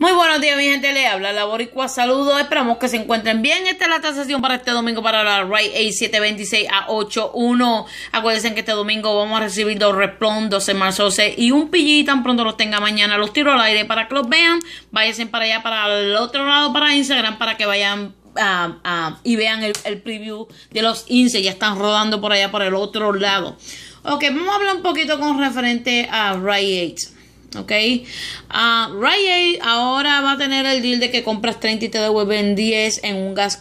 Muy buenos días, mi gente. Le habla la Saludos. Esperamos que se encuentren bien. Esta es la transacción para este domingo para la RAI A726 a 81. Acuérdense que este domingo vamos a recibir dos resplandos 12 Marzo 12 y un PG. Tan pronto los tenga mañana. Los tiro al aire para que los vean. Váyanse para allá, para el otro lado, para Instagram, para que vayan ah, ah, y vean el, preview de los INSE, ya están rodando por allá por el otro lado. Ok, vamos a hablar un poquito con referente a Ray 8. ¿ok? Uh, ah, Raye ahora va a tener el deal de que compras 30 y te en 10 en un gas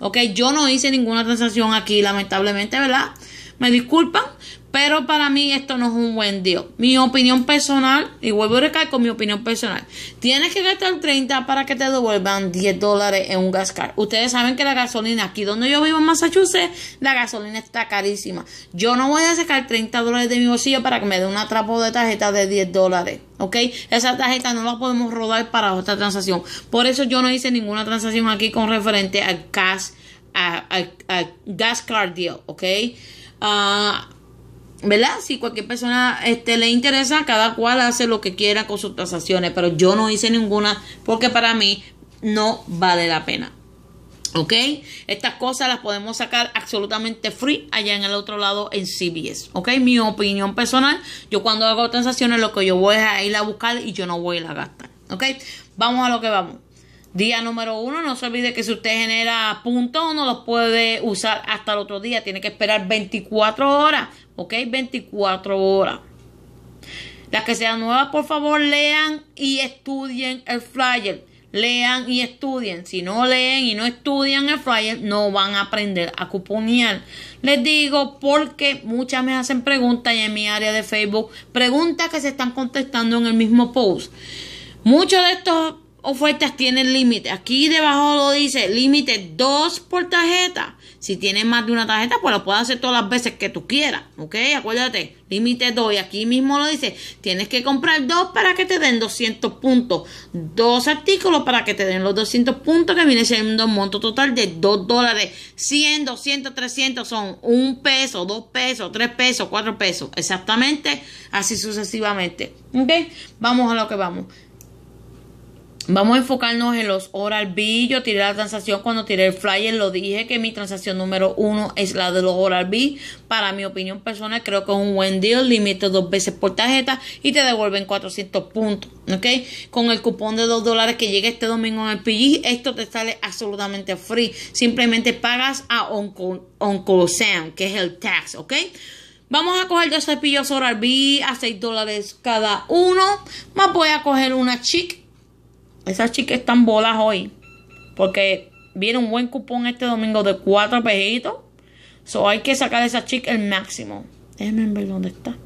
Okay, ¿ok? Yo no hice ninguna transacción aquí, lamentablemente, ¿verdad? Me disculpan, pero para mí esto no es un buen deal. Mi opinión personal, y vuelvo a con mi opinión personal, tienes que gastar 30 para que te devuelvan 10 dólares en un gas car. Ustedes saben que la gasolina, aquí donde yo vivo en Massachusetts, la gasolina está carísima. Yo no voy a sacar 30 dólares de mi bolsillo para que me dé un atrapo de tarjeta de 10 dólares. ¿Ok? Esa tarjeta no la podemos rodar para otra transacción. Por eso yo no hice ninguna transacción aquí con referente al gas, a, gas card deal. ¿Ok? Ah... ¿verdad? Si cualquier persona este, le interesa, cada cual hace lo que quiera con sus tasaciones, pero yo no hice ninguna porque para mí no vale la pena. ¿Ok? Estas cosas las podemos sacar absolutamente free allá en el otro lado en CBS. ¿Ok? Mi opinión personal, yo cuando hago transacciones lo que yo voy es a ir a buscar y yo no voy a a gastar. ¿Ok? Vamos a lo que vamos. Día número uno, no se olvide que si usted genera puntos no los puede usar hasta el otro día. Tiene que esperar 24 horas, ¿ok? 24 horas. Las que sean nuevas, por favor, lean y estudien el flyer. Lean y estudien. Si no leen y no estudian el flyer, no van a aprender a cuponear. Les digo porque muchas me hacen preguntas y en mi área de Facebook, preguntas que se están contestando en el mismo post. Muchos de estos ofertas tienen límite. Aquí debajo lo dice límite 2 por tarjeta. Si tienes más de una tarjeta, pues lo puedes hacer todas las veces que tú quieras. ¿Ok? Acuérdate, límite 2. Y aquí mismo lo dice, tienes que comprar dos para que te den 200 puntos. Dos artículos para que te den los 200 puntos, que viene siendo un monto total de 2 dólares. 100, 200, 300 son un peso, dos pesos, tres pesos, cuatro pesos. Exactamente, así sucesivamente. ¿Ok? Vamos a lo que vamos. Vamos a enfocarnos en los oral B. Yo tiré la transacción cuando tiré el flyer. Lo dije que mi transacción número uno es la de los oral B. Para mi opinión personal, creo que es un buen deal. Límite dos veces por tarjeta y te devuelven 400 puntos. ¿Ok? Con el cupón de 2 dólares que llegue este domingo en el PG, esto te sale absolutamente free. Simplemente pagas a Uncle, que es el tax. ¿Ok? Vamos a coger dos cepillos Oral B a 6 dólares cada uno. Más voy a coger una chic esas chicas están bolas hoy. Porque viene un buen cupón este domingo de cuatro pejitos. So hay que sacar a esa chica el máximo. Déjenme ver dónde está.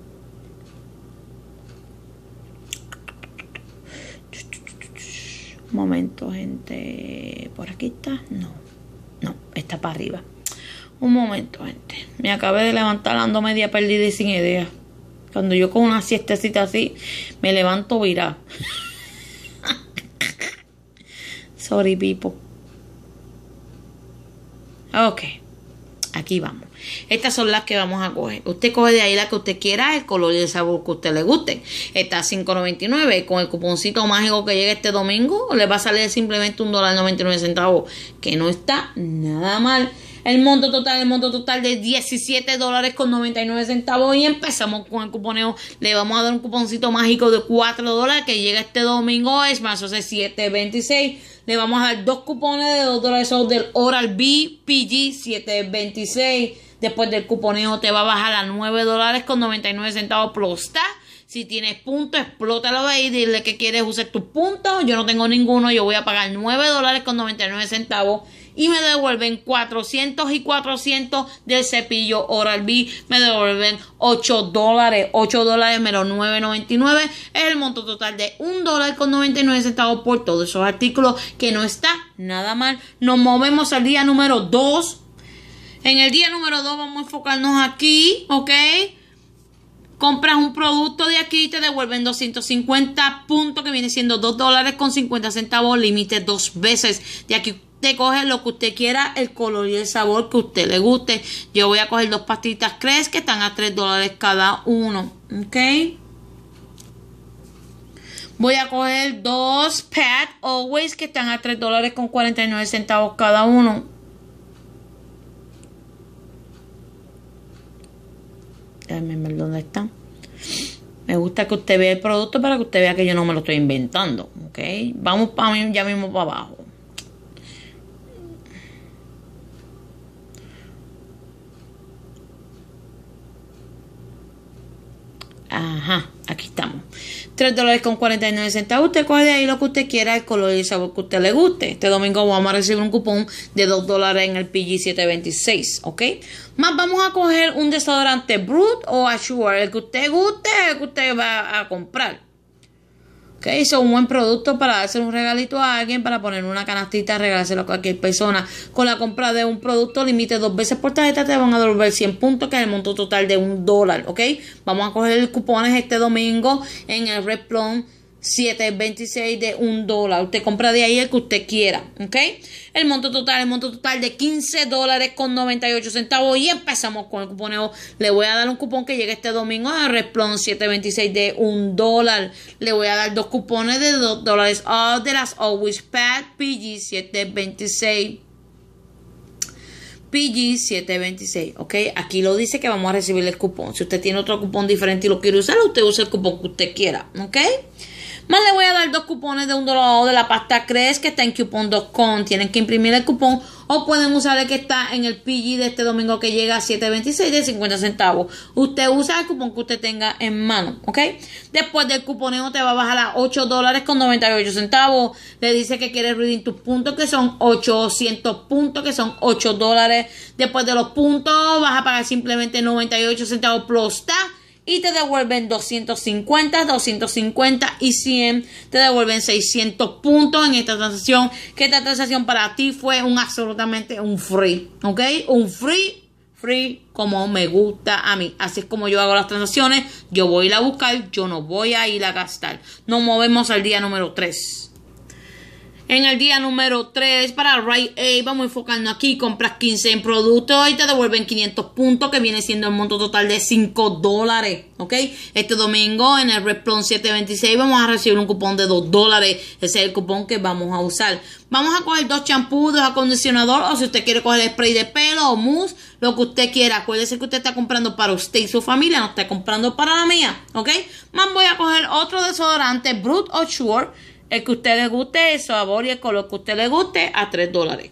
Un momento, gente. ¿Por aquí está? No. No, está para arriba. Un momento, gente. Me acabé de levantar ando media perdida y sin idea. Cuando yo con una siestecita así, me levanto virá. Sorry, pipo. Ok, aquí vamos. Estas son las que vamos a coger. Usted coge de ahí la que usted quiera, el color y el sabor que usted le guste. Está a 5.99. Con el cuponcito mágico que llega este domingo, le va a salir simplemente un que no está nada mal. El monto total, el monto total de 17 dólares con 99 centavos. Y empezamos con el cuponeo. Le vamos a dar un cuponcito mágico de 4 dólares que llega este domingo. Es más, o sea, 726. Le vamos a dar dos cupones de 2 dólares del Oral B PG 726. Después del cuponeo te va a bajar a 9 dólares con 99 centavos plus Si tienes puntos, explótalo ahí. Dile que quieres usar tus puntos. Yo no tengo ninguno. Yo voy a pagar 9 dólares con 99 y me devuelven 400 y 400 del cepillo Oral B, me devuelven 8 dólares, 8 dólares menos 9.99 es el monto total de 1 dólar con 99 centavos por todos esos artículos que no está nada mal. Nos movemos al día número 2. En el día número 2 vamos a enfocarnos aquí, ¿ok? compras un producto de aquí y te devuelven 250 puntos que viene siendo 2 dólares con 50 centavos límite dos veces de aquí usted coge lo que usted quiera, el color y el sabor que usted le guste. Yo voy a coger dos pastitas crees que están a 3 dólares cada uno. ¿Ok? Voy a coger dos Pat Always que están a 3 dólares con 49 centavos cada uno. Déjame ver dónde están. Me gusta que usted vea el producto para que usted vea que yo no me lo estoy inventando. ¿Ok? Vamos para ya mismo para abajo. Ajá, aquí estamos. 3 dólares con 49 centavos. Usted coge ahí lo que usted quiera, el color y el sabor que usted le guste. Este domingo vamos a recibir un cupón de 2 dólares en el PG726, ¿ok? Más vamos a coger un desodorante Brut o Ashore, el que usted guste, el que usted va a comprar. Ok, son un buen producto para hacer un regalito a alguien, para poner una canastita, regalárselo a cualquier persona. Con la compra de un producto límite dos veces por tarjeta te van a devolver 100 puntos, que es el monto total de un dólar, ¿ok? Vamos a coger el cupones este domingo en el Red 7.26 de un dólar. Usted compra de ahí el que usted quiera, ¿ok? El monto total, el monto total de 15 dólares con 98 centavos. Y empezamos con el cuponeo. Le voy a dar un cupón que llegue este domingo a Resplon 7.26 de un dólar. Le voy a dar dos cupones de dos dólares All de las Always Pad PG 726. PG726, ¿ok? Aquí lo dice que vamos a recibir el cupón. Si usted tiene otro cupón diferente y lo quiere usar, usted usa el cupón que usted quiera, ¿ok? Más le voy a dar dos cupones de un dólar de la pasta Crees que está en coupon.com. Tienen que imprimir el cupón o pueden usar el que está en el PG de este domingo que llega a 7.26 de 50 centavos. Usted usa el cupón que usted tenga en mano, ¿ok? Después del cuponeo te va a bajar a 8 dólares con 98 centavos. Le dice que quiere reading tus puntos que son 800 puntos que son 8 dólares. Después de los puntos vas a pagar simplemente 98 centavos plus tax y te devuelven 250, 250 y 100, te devuelven 600 puntos en esta transacción, que esta transacción para ti fue un absolutamente un free, ¿ok? Un free, free como me gusta a mí. Así es como yo hago las transacciones, yo voy a ir a buscar, yo no voy a ir a gastar. Nos movemos al día número 3. En el día número 3 para Rite Aid vamos enfocando aquí, compras 15 en productos y te devuelven 500 puntos que viene siendo el monto total de 5 dólares, ¿ok? Este domingo en el Resplon 726 vamos a recibir un cupón de 2 dólares, ese es el cupón que vamos a usar. Vamos a coger dos champús, dos acondicionadores, o si usted quiere coger spray de pelo o mousse, lo que usted quiera. Acuérdese que usted está comprando para usted y su familia, no está comprando para la mía, ¿ok? Más voy a coger otro desodorante, Brut o Sure el que usted le guste, el sabor y el color que usted le guste, a 3 dólares.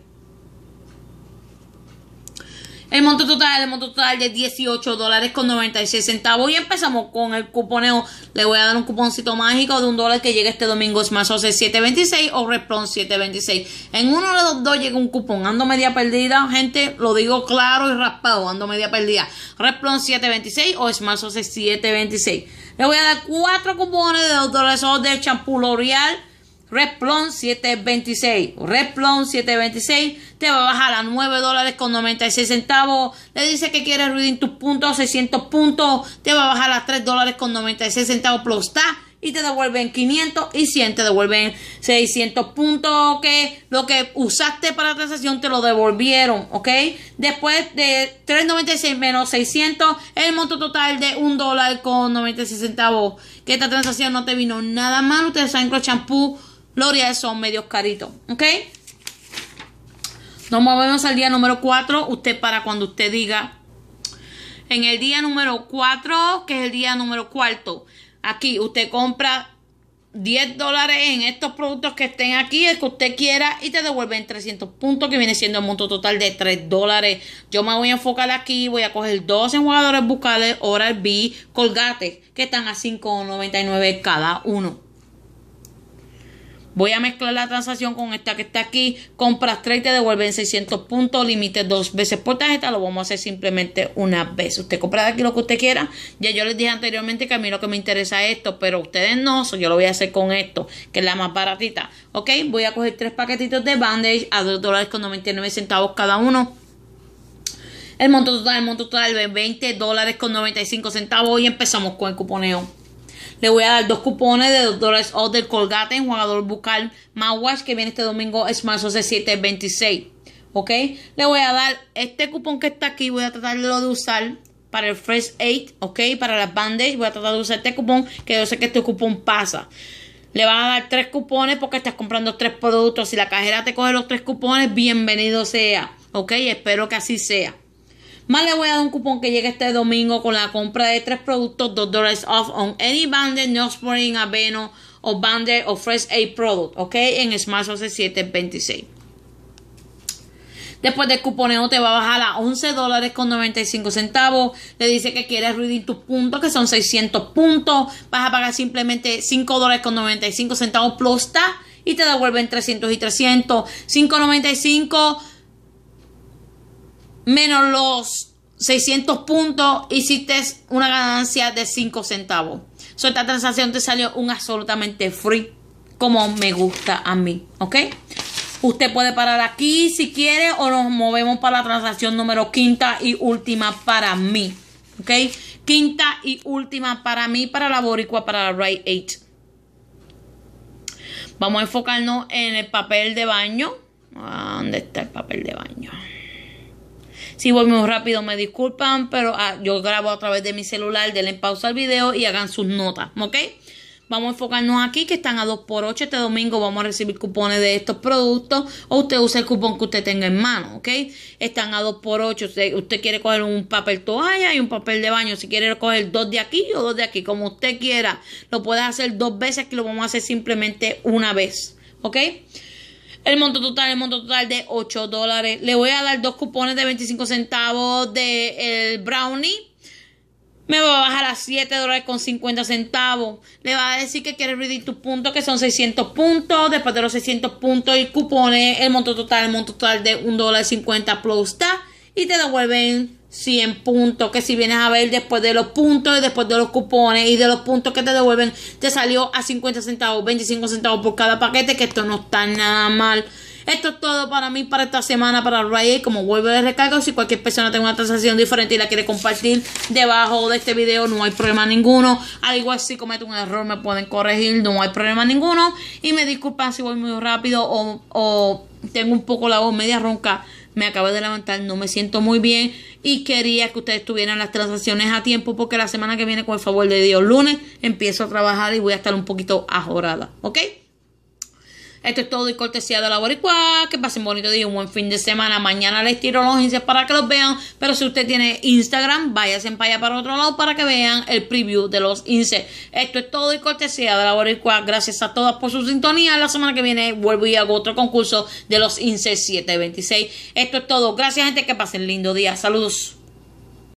El monto total, el monto total de 18 dólares con 96 centavos. Y empezamos con el cuponeo. Le voy a dar un cuponcito mágico de un dólar que llega este domingo. Es más 726 o Respron 726. En uno de los dos llega un cupón. Ando media perdida, gente. Lo digo claro y raspado. Ando media perdida. Respron 726 o Smash 726. Le voy a dar cuatro cupones de 2 de champú L'Oreal Replon 726. Replon 726 te va a bajar a 9 dólares con 96 centavos. Le dice que quiere reunir tus puntos, 600 puntos. Te va a bajar a 3 dólares con 96 centavos. Plus está y te devuelven 500 y 100, te devuelven 600 puntos que lo que usaste para la transacción te lo devolvieron, ¿ok? Después de 3.96 menos 600, el monto total de 1 dólar con 96 centavos, que esta transacción no te vino nada mal, ustedes saben que los champú, gloria son medios caritos, ¿ok? Nos movemos al día número 4, usted para cuando usted diga en el día número 4, que es el día número cuarto. Aquí usted compra 10 dólares en estos productos que estén aquí, el que usted quiera, y te devuelven 300 puntos, que viene siendo un monto total de 3 dólares. Yo me voy a enfocar aquí, voy a coger dos enjuagadores bucales Oral B, Colgate, que están a 5.99 cada uno. Voy a mezclar la transacción con esta que está aquí. Compras 3 y te devuelven 600 puntos. Límite dos veces por tarjeta. Lo vamos a hacer simplemente una vez. Usted compra de aquí lo que usted quiera. Ya yo les dije anteriormente que a mí lo que me interesa es esto. Pero ustedes no. yo lo voy a hacer con esto. Que es la más baratita. Ok. Voy a coger tres paquetitos de Bandage a 2 dólares con 99 centavos cada uno. El monto total, el monto total 20 dólares con 95 centavos. Y empezamos con el cuponeo. Le voy a dar dos cupones de 2 dólares del Colgate en jugador bucal Mouthwash que viene este domingo, es marzo de 7, 26. ¿Ok? Le voy a dar este cupón que está aquí, voy a tratarlo de usar para el Fresh 8, ¿ok? Para las bandas voy a tratar de usar este cupón que yo sé que este cupón pasa. Le van a dar tres cupones porque estás comprando tres productos. Si la cajera te coge los tres cupones, bienvenido sea. ¿Ok? Espero que así sea. Más le voy a dar un cupón que llegue este domingo con la compra de tres productos, 2 dólares off on any Bander, Neosporin, Aveno o Bander o Fresh aid Product, ¿ok? En Smash 726. Después del cuponeo te va a bajar a 11.95. dólares con centavos. Le dice que quieres redeem tus puntos, que son 600 puntos. Vas a pagar simplemente 5 dólares con 95 centavos plus y te devuelven 300 y 300. 595 menos los 600 puntos, hiciste una ganancia de 5 centavos. So, esta transacción te salió un absolutamente free, como me gusta a mí, ¿ok? Usted puede parar aquí si quiere o nos movemos para la transacción número quinta y última para mí, ¿ok? Quinta y última para mí, para la boricua, para la right 8. Vamos a enfocarnos en el papel de baño. ¿Dónde está el papel de baño? Si volvemos rápido, me disculpan, pero ah, yo grabo a través de mi celular, denle pausa al video y hagan sus notas, ¿ok? Vamos a enfocarnos aquí que están a 2x8 este domingo. Vamos a recibir cupones de estos productos o usted usa el cupón que usted tenga en mano, ¿ok? Están a 2x8. Usted, quiere coger un papel toalla y un papel de baño. Si quiere coger dos de aquí o dos de aquí, como usted quiera. Lo puede hacer dos veces, que lo vamos a hacer simplemente una vez, ¿ok? El monto total, el monto total de 8 dólares. Le voy a dar dos cupones de 25 centavos de brownie. Me voy a bajar a 7 dólares con 50 centavos. Le va a decir que quiere redeem tus puntos, que son 600 puntos. Después de los 600 puntos y cupones, el monto total, el monto total de 1 dólar 50 plus está. Y te devuelven 100 puntos, que si vienes a ver después de los puntos y después de los cupones y de los puntos que te devuelven, te salió a 50 centavos, 25 centavos por cada paquete, que esto no está nada mal. Esto es todo para mí, para esta semana, para Raye, Como vuelvo de recargo, si cualquier persona tiene una transacción diferente y la quiere compartir debajo de este video, no hay problema ninguno. Al igual si cometo un error, me pueden corregir, no hay problema ninguno. Y me disculpan si voy muy rápido o, o tengo un poco la voz media ronca me acabo de levantar, no me siento muy bien y quería que ustedes tuvieran las transacciones a tiempo porque la semana que viene, con el favor de Dios, lunes empiezo a trabajar y voy a estar un poquito ajorada, ¿ok? Esto es todo y cortesía de la Boricua. Que pasen bonito día, un buen fin de semana. Mañana les tiro los índices para que los vean. Pero si usted tiene Instagram, váyase en allá para otro lado para que vean el preview de los índices. Esto es todo y cortesía de la Boricua. Gracias a todas por su sintonía. La semana que viene vuelvo y hago otro concurso de los índices 726. Esto es todo. Gracias, gente. Que pasen lindo día. Saludos.